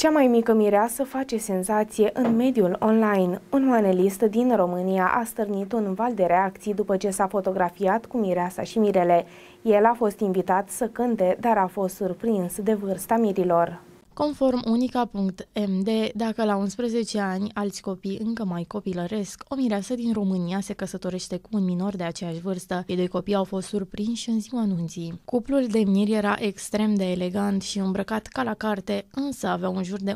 Cea mai mică mireasă face senzație în mediul online. Un manelist din România a stârnit un val de reacții după ce s-a fotografiat cu mireasa și mirele. El a fost invitat să cânte, dar a fost surprins de vârsta mirilor. Conform unica.md, dacă la 11 ani alți copii încă mai copilăresc, o mireasă din România se căsătorește cu un minor de aceeași vârstă. Ei doi copii au fost surprinși în ziua anunții. Cuplul de miri era extrem de elegant și îmbrăcat ca la carte, însă avea un jur de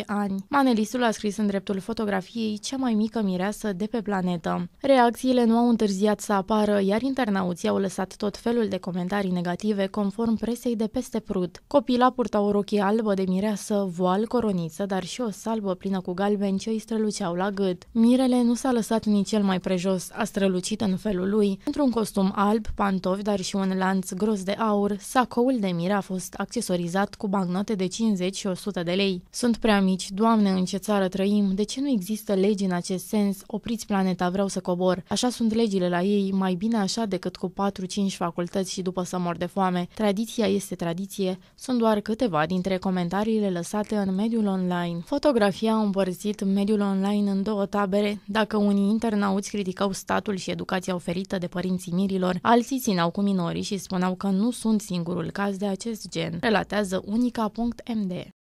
11-12 ani. Manelistul a scris în dreptul fotografiei cea mai mică mireasă de pe planetă. Reacțiile nu au întârziat să apară, iar internauții au lăsat tot felul de comentarii negative conform presei de peste Prut. Copila purta o rochie albă de mireasă, voal, coroniță, dar și o salbă plină cu galben ce îi străluceau la gât. Mirele nu s-a lăsat nici cel mai prejos, a strălucit în felul lui. Într-un costum alb, pantofi, dar și un lanț gros de aur, sacoul de mire a fost accesorizat cu bancnote de 50 și 100 de lei. Sunt prea mici, Doamne, în ce țară trăim, de ce nu există legi în acest sens? Opriți planeta, vreau să cobor. Așa sunt legile la ei, mai bine așa decât cu 4-5 facultăți și după să mor de foame. Tradiția este tradiție, sunt doar câteva câteva dintre comentariile lăsate în mediul online. Fotografia a împărțit mediul online în două tabere. Dacă unii internauți criticau statul și educația oferită de părinții mirilor, alții ținau cu minorii și spuneau că nu sunt singurul caz de acest gen, relatează unica.md.